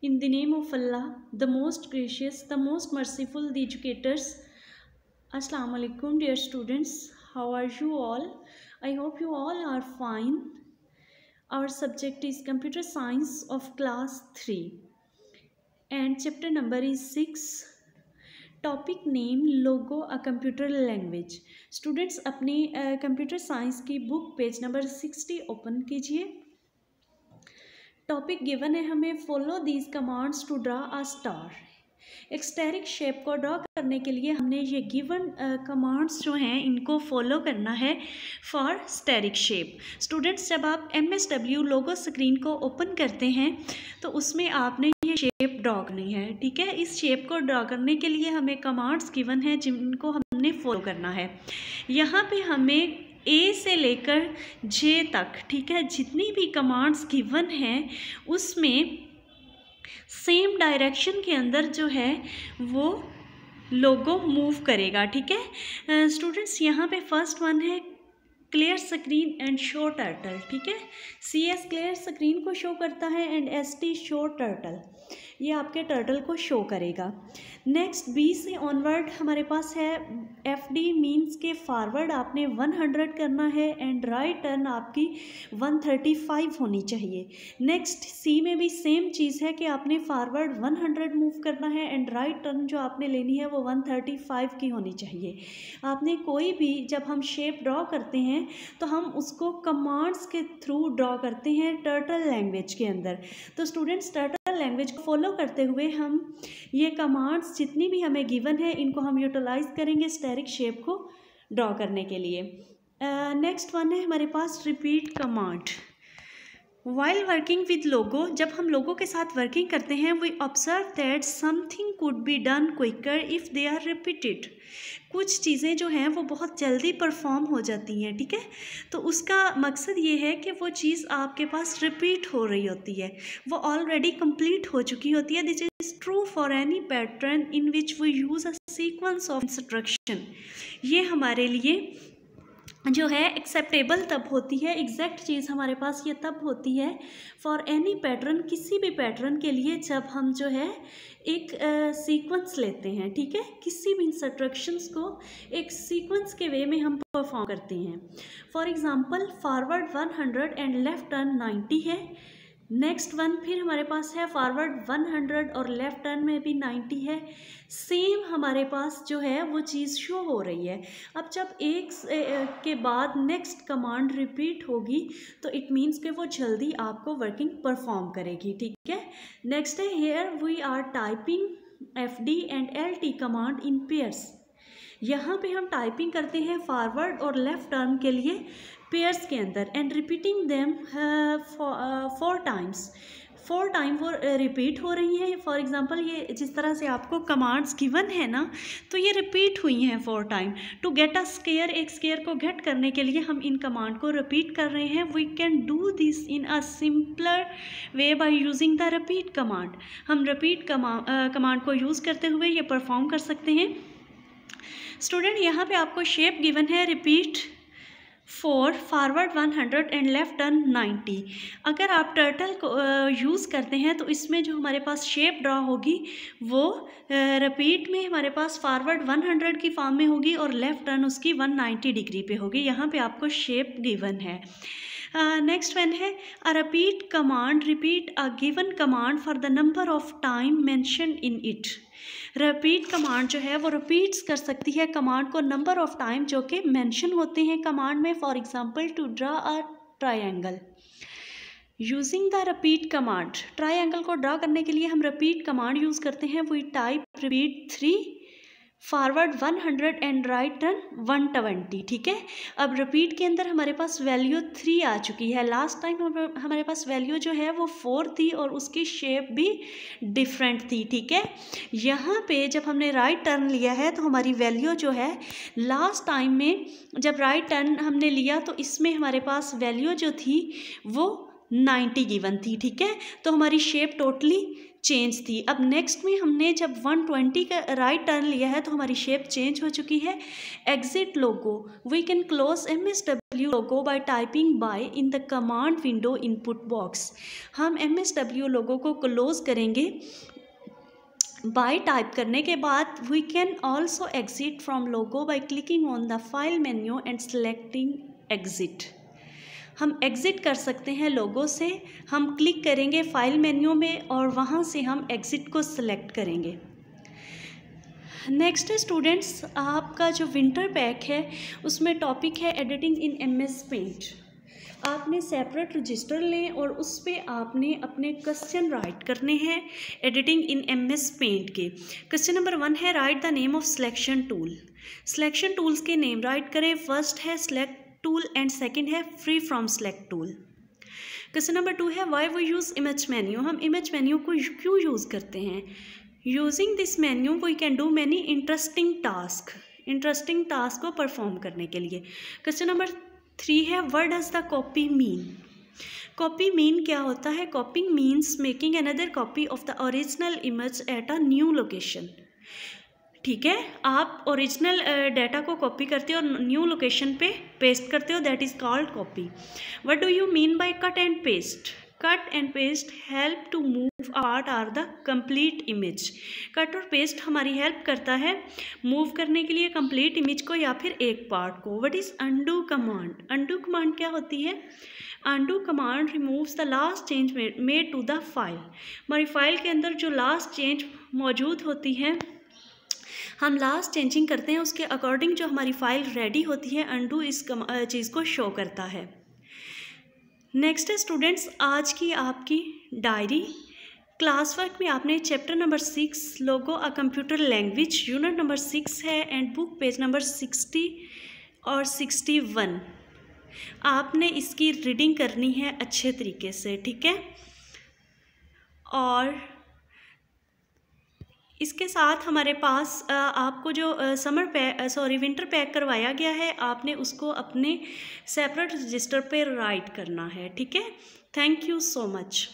In the name of Allah, the most gracious, the most merciful, the educators. Assalamu alaikum dear students. How are you all? I hope you all are fine. Our subject is computer science of class 3 and chapter number is 6. Topic name Logo a computer language students अपने computer uh, science की book page number sixty open कीजिए topic given है हमें follow these commands to draw a star asterisk shape को draw करने के लिए हमने ये गिवन कमांड्स uh, जो हैं इनको फॉलो करना है फॉर स्टेरिक शेप स्टूडेंट्स जब आप M S W Logo screen को ओपन करते हैं तो उसमें आपने ये शेप ड्रॉ करनी है ठीक है इस शेप को ड्रॉ करने के लिए हमें कमांड्स गिवन है जिनको हमने फॉलो करना है यहाँ पे हमें ए से लेकर जे तक ठीक है जितनी भी कमांड्स गिवन हैं उसमें सेम डायरेक्शन के अंदर जो है वो लोगो मूव करेगा ठीक है स्टूडेंट्स यहाँ पे फर्स्ट वन है clear screen and show turtle ठीक है सी एस क्लियर स्क्रीन को शो करता है and S T show turtle ये आपके टर्टल को शो करेगा नेक्स्ट बी से ऑनवर्ड हमारे पास है एफ डी मीन्स के फारवर्ड आपने 100 करना है एंड राइट टर्न आपकी 135 होनी चाहिए नेक्स्ट सी में भी सेम चीज़ है कि आपने वन 100 मूव करना है एंड राइट टर्न जो आपने लेनी है वो 135 की होनी चाहिए आपने कोई भी जब हम शेप ड्रॉ करते हैं तो हम उसको कमांड्स के थ्रू ड्रॉ करते हैं टर्टल लैंग्वेज के अंदर तो स्टूडेंट्स टर्टल लैंग्वेज को फॉलो करते हुए हम ये कमांड्स चांस जितनी भी हमें गिवन है इनको हम यूटिलाइज़ करेंगे स्टेरिक शेप को ड्रॉ करने के लिए नेक्स्ट uh, वन है हमारे पास repeat command while working with Logo जब हम लोगों के साथ वर्किंग करते हैं we observe that something could be done quicker if they are repeated कुछ चीज़ें जो हैं वो बहुत जल्दी परफॉर्म हो जाती हैं ठीक है तो उसका मकसद ये है कि वो चीज़ आपके पास रिपीट हो रही होती है वो ऑलरेडी कंप्लीट हो चुकी होती है this true for any pattern in which we use a sequence of instruction ये हमारे लिए जो है एक्सेप्टेबल तब होती है एग्जैक्ट चीज़ हमारे पास ये तब होती है फॉर एनी पैटर्न किसी भी पैटर्न के लिए जब हम जो है एक सीक्वेंस uh, लेते हैं ठीक है किसी भी इंस्ट्रक्शंस को एक सीक्वेंस के वे में हम परफॉर्म करते हैं for example forward 100 and left turn 90 है नेक्स्ट वन फिर हमारे पास है फॉरवर्ड 100 और लेफ्ट टर्न में भी 90 है सेम हमारे पास जो है वो चीज़ शो हो रही है अब जब एक के बाद नेक्स्ट कमांड रिपीट होगी तो इट मीन्स के वो जल्दी आपको वर्किंग परफॉर्म करेगी ठीक है नेक्स्ट है here we are typing F D and L T command in pairs यहाँ पे हम टाइपिंग करते हैं फॉरवर्ड और लेफ़्ट टर्न के लिए पेयर्स के अंदर and repeating them four times four time वो रिपीट uh, हो रही हैं फॉर एग्जांपल ये जिस तरह से आपको कमांड्स गिवन है ना तो ये रिपीट हुई हैं four time to get a square एक स्केयर को गेट करने के लिए हम इन कमांड को रिपीट कर रहे हैं we can do this in a simpler way by using the repeat command हम रिपीट कमांड uh, को यूज़ करते हुए ये परफॉर्म कर सकते हैं स्टूडेंट यहाँ पे आपको शेप गिवन है repeat four forward one hundred and left turn ninety अगर आप टर्टल को यूज़ करते हैं तो इसमें जो हमारे पास शेप ड्रा होगी वो रिपीट में हमारे पास फारवर्ड वन हंड्रेड की फॉर्म में होगी और लेफ़्ट टर्न उसकी वन नाइन्टी डिग्री पे होगी यहाँ पे आपको शेप गिवन है नेक्स्ट वन है a repeat command repeat a given command for the number of time mentioned in it repeat command जो है वो रिपीट्स कर सकती है कमांड को नंबर ऑफ टाइम जो कि मेंशन होते हैं कमांड में for example to draw a triangle using the repeat command triangle को ड्रा करने के लिए हम रिपीट कमांड यूज़ करते हैं we type repeat three forward 100 and right turn 120 ठीक है अब रिपीट के अंदर हमारे पास वैल्यू थ्री आ चुकी है लास्ट टाइम हमारे पास वैल्यू जो है वो फोर थी और उसकी शेप भी डिफरेंट थी ठीक है यहाँ पे जब हमने राइट टर्न लिया है तो हमारी वैल्यू जो है लास्ट टाइम में जब राइट टर्न हमने लिया तो इसमें हमारे पास वैल्यू जो थी वो नाइन्टी गिवन थी ठीक है तो हमारी शेप टोटली चेंज थी अब नेक्स्ट में हमने जब 120 का राइट टर्न लिया है तो हमारी शेप चेंज हो चुकी है exit Logo we can close M S W Logo by typing bye in the command window input box हम एम एस डब्ल्यू लोगो को क्लोज करेंगे बाय टाइप करने के बाद we can also exit from Logo by clicking on the file menu and selecting exit हम exit कर सकते हैं लोगों से हम क्लिक करेंगे फाइल मेन्यू में और वहाँ से हम एग्ज़िट को सिलेक्ट करेंगे नेक्स्ट स्टूडेंट्स आपका जो विंटर पैक है उसमें टॉपिक है editing in M S Paint आपने सेपरेट रजिस्टर लें और उस पर आपने अपने क्वेश्चन राइट करने हैं editing in M S Paint के क्वेश्चन नंबर वन है write the name of selection tool selection tools के नेम राइट करें फर्स्ट है सिलेक्ट टूल एंड सेकेंड है free from select tool question number two है why वो use image menu हम image menu को क्यों यूज़ करते हैं using this menu we can do many interesting task interesting task को परफॉर्म करने के लिए क्वेश्चन नंबर थ्री है word does the copy mean copy mean क्या होता है copying means making another copy of the original image at a new location ठीक है आप ओरिजिनल डाटा को कॉपी करते हो और न्यू लोकेशन पे पेस्ट करते हो that is called copy what do you mean by cut and paste cut and paste help to move art or the complete image cut और पेस्ट हमारी help करता है मूव करने के लिए कंप्लीट इमेज को या फिर एक पार्ट को what is undo command undo command क्या होती है undo command removes the last change made to the file हमारी फाइल के अंदर जो लास्ट चेंज मौजूद होती है हम लास्ट चेंजिंग करते हैं उसके अकॉर्डिंग जो हमारी फाइल रेडी होती है अंडू इस चीज़ को शो करता है नेक्स्ट है स्टूडेंट्स आज की आपकी डायरी क्लास वर्क में आपने chapter number six Logo a computer language unit number six है and book page number sixty और सिक्सटी वन आपने इसकी रीडिंग करनी है अच्छे तरीके से ठीक है और इसके साथ हमारे पास आपको जो summer pack sorry winter pack करवाया गया है आपने उसको अपने सेपरेट रजिस्टर पर राइट करना है ठीक है थैंक यू सो मच